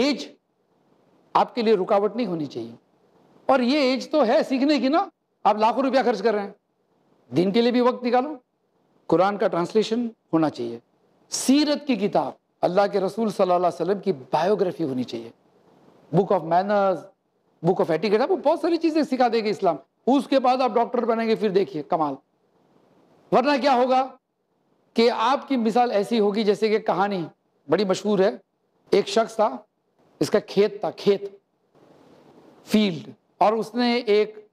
as आपके लिए रुकावट नहीं होनी चाहिए और ये एज तो है सीखने की ना आप लाखों रुपया खर्च कर रहे हैं दिन के लिए भी वक्त निकालो कुरान का ट्रांसलेशन होना चाहिए सीरत की किताब अल्लाह के रसूल सल्लल्लाहु अलैहि वसल्लम की बायोग्राफी होनी चाहिए book of manners book of etiquette आपको बहुत सारी चीज़ें सिखा देगी इस्लाम उसके बाद आप डॉक्टर बनेंगे फिर देखिए कमाल वरना क्या होगा कि आपकी मिसाल ऐसी होगी जैसे कि कहानी बड़ी मशहूर है एक शख्स था इसका खेत था खेत फील्ड और उसने एक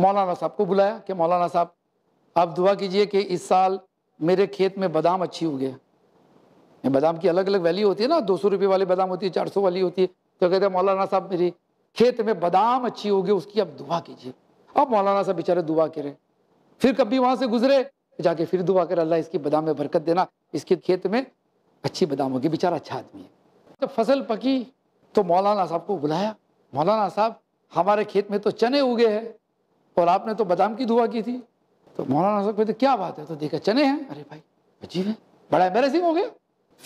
मौलाना साहब को बुलाया कि मौलाना साहब आप दुआ कीजिए कि इस साल मेरे खेत में बादाम अच्छी हो गया बादाम की अलग अलग वैल्यू होती है ना दो सौ रुपये वाली बादाम होती है चार सौ वाली होती है तो कहते हैं मौलाना साहब मेरी खेत में बादाम अच्छी होगी उसकी आप दुआ कीजिए अब मौलाना साहब बेचारे दुआ करें फिर कभी वहाँ से गुजरे जाके फिर दुआ कर अल्लाह इसकी बादाम में बरकत देना इसके खेत में अच्छी बादाम होगी बेचारा अच्छा आदमी है जब फसल पकी तो मौलाना साहब को बुलाया मौलाना साहब हमारे खेत में तो चने उगे हैं और आपने तो बादाम की दुआ की थी तो मौलाना साहब कहते क्या बात है तो देखा चने हैं अरे भाई अजीब है बड़ा एम्बेसिंग हो गया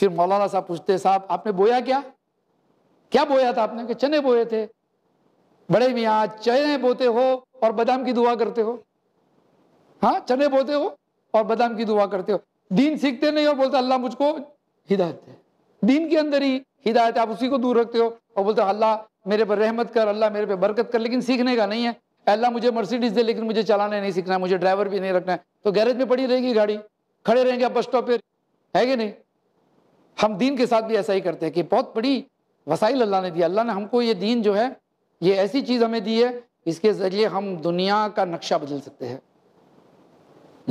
फिर मौलाना साहब पूछते साहब आपने बोया क्या क्या बोया था आपने कि चने बोए थे बड़े मियाँ चने बोते हो और बादाम की दुआ करते हो हाँ चने बोते हो और बादाम की दुआ करते हो दीन सीखते नहीं और बोलते अल्लाह मुझको हिदायत दे दीन के अंदर ही हिदायत आप उसी को दूर रखते हो और बोलते हो अल्लाह मेरे पर रहमत कर अल्लाह मेरे पर बरकत कर लेकिन सीखने का नहीं है अल्लाह मुझे मर्सिडीज दे लेकिन मुझे चलाने नहीं सीखना है मुझे ड्राइवर भी नहीं रखना है तो गैरेज में पड़ी रहेगी गाड़ी खड़े रहेंगे आप बस स्टॉप पर है कि नहीं हम दीन के साथ भी ऐसा ही करते हैं कि बहुत बड़ी वसाइल अल्लाह ने दिया अल्लाह ने हमको ये दीन जो है ये ऐसी चीज़ हमें दी है इसके ज़रिए हम दुनिया का नक्शा बदल सकते हैं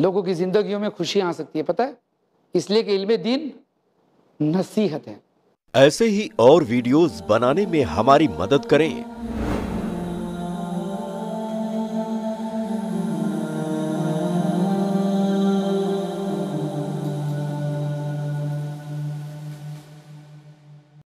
लोगों की ज़िंदगियों में खुशियाँ आ सकती है पता है इसलिए कि इल्म दीन नसीहत है ऐसे ही और वीडियोस बनाने में हमारी मदद करें